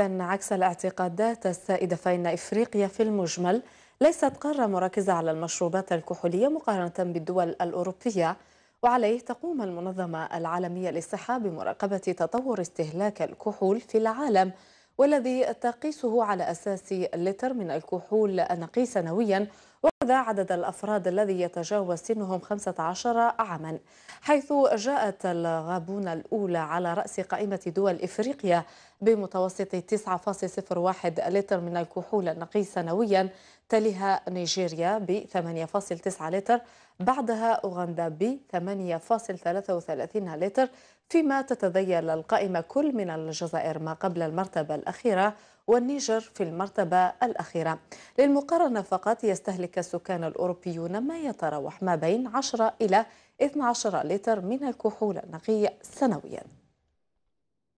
إذا عكس الاعتقادات السائدة فإن إفريقيا في المجمل ليست قارة مركزة على المشروبات الكحولية مقارنة بالدول الأوروبية وعليه تقوم المنظمة العالمية للصحة بمراقبة تطور استهلاك الكحول في العالم والذي تقيسه على أساس اللتر من الكحول نقي سنويا وذا عدد الأفراد الذي يتجاوز سنهم 15 عاما حيث جاءت الغابون الأولى على رأس قائمة دول إفريقيا بمتوسط 9.01 لتر من الكحول النقي سنويا تليها نيجيريا ب 8.9 لتر بعدها أوغندا ب 8.33 لتر فيما تتذيل القائمة كل من الجزائر ما قبل المرتبة الأخيرة والنيجر في المرتبة الأخيرة للمقارنة فقط يستهلك السكان الأوروبيون ما يتراوح ما بين 10 إلى 12 لتر من الكحول النقي سنوياً